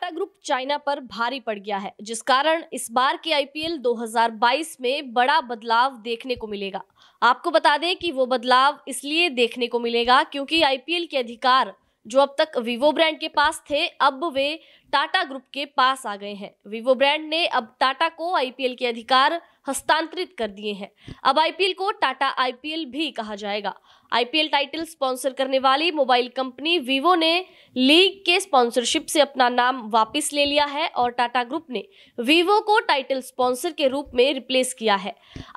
Tata group China पर भारी पड़ गया है जिस कारण इस बार के आईपीएल 2022 में बड़ा बदलाव देखने को मिलेगा आपको बता दें कि वो बदलाव इसलिए देखने को मिलेगा क्योंकि आईपीएल के अधिकार जो अब तक वीवो ब्रांड के पास थे अब वे टाटा ग्रुप के पास आ गए हैं वीवो ब्रांड ने अब टाटा को आईपीएल के अधिकार हस्तांतरित कर दिए हैं अब आईपीएल को टाटा आईपीएल भी कहा जाएगा आईपीएल टाइटल स्पॉन्सर करने वाली मोबाइल कंपनी वीवो ने लीग के स्पॉन्सरशिप से अपना नाम वापस ले लिया है और टाटा ग्रुप ने वीवो को टाइटल स्पॉन्सर के रूप में रिप्लेस किया है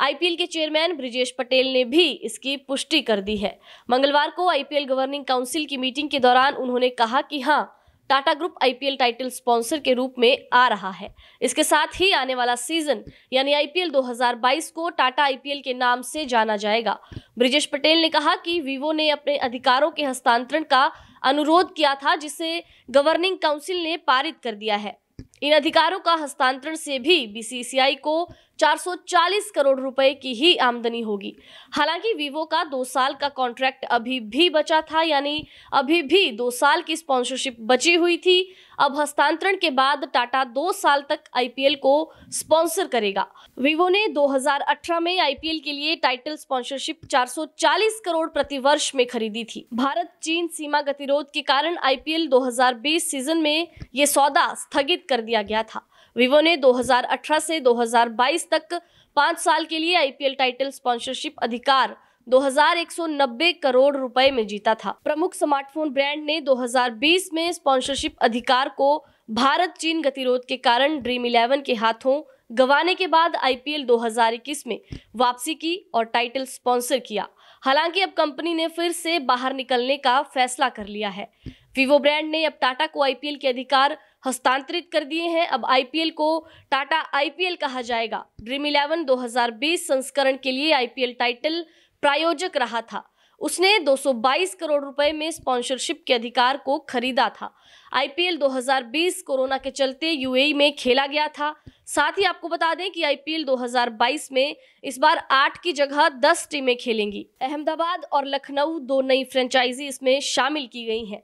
आईपीएल के चेयरमैन ब्रिजेश पटेल ने भी इसकी पुष्टि कर दी है मंगलवार को आईपीएल गवर्निंग काउंसिल की मीटिंग के दौरान दौरान उन्होंने कहा कि हाँ Tata group IPL title sponsor के रूप में आ रहा है इसके साथ ही आने वाला सीजन यानी आईपीएल 2022 को टाटा आईपीएल के नाम से जाना जाएगा ब्रिजेश पटेल ने कहा कि वीवो ने अपने अधिकारों के हस्तांतरण का अनुरोध किया था जिसे गवर्निंग काउंसिल ने पारित कर दिया है इन अधिकारों का हस्तांतरण से भी बीसीसीआई को 440 करोड़ रुपए की ही आमदनी होगी हालांकि वीवो का दो साल का कॉन्ट्रैक्ट अभी भी बचा था यानी अभी भी दो साल की स्पॉन्सरशिप बची हुई थी अब हस्तांतरण के बाद टाटा दो साल तक आईपीएल को स्पॉन्सर करेगा वीवो ने 2018 में आईपीएल के लिए टाइटल स्पॉन्सरशिप 440 करोड़ प्रतिवर्ष में खरीदी थी भारत चीन सीमा गतिरोध के कारण आईपीएल 2020 सीजन में ये सौदा स्थगित कर दिया गया था वीवो ने 2018 से 2022 तक पाँच साल के लिए आईपीएल टाइटल स्पॉन्सरशिप अधिकार 2190 करोड़ रुपए में जीता था प्रमुख स्मार्टफोन ब्रांड ने 2020 में स्पॉन्सरशिप अधिकार को भारत चीन गतिरोध के कारण ड्रीम इलेवन के हाथों गवाने के बाद आईपीएल 2021 में वापसी की और टाइटल स्पॉन्सर किया हालांकि अब कंपनी ने फिर से बाहर निकलने का फैसला कर लिया है वीवो ब्रांड ने अब टाटा को आईपीएल के अधिकार हस्तांतरित कर दिए हैं अब आईपीएल को टाटा आईपीएल कहा जाएगा ड्रीम इलेवन 2020 संस्करण के लिए आईपीएल टाइटल प्रायोजक रहा था उसने 222 करोड़ रुपए में स्पॉन्सरशिप के अधिकार को खरीदा था आईपीएल 2020 कोरोना के चलते यूएई में खेला गया था साथ ही आपको बता दें कि आईपीएल 2022 में इस बार आठ की जगह दस टीमें खेलेंगी अहमदाबाद और लखनऊ दो नई फ्रेंचाइजी इसमें शामिल की गई हैं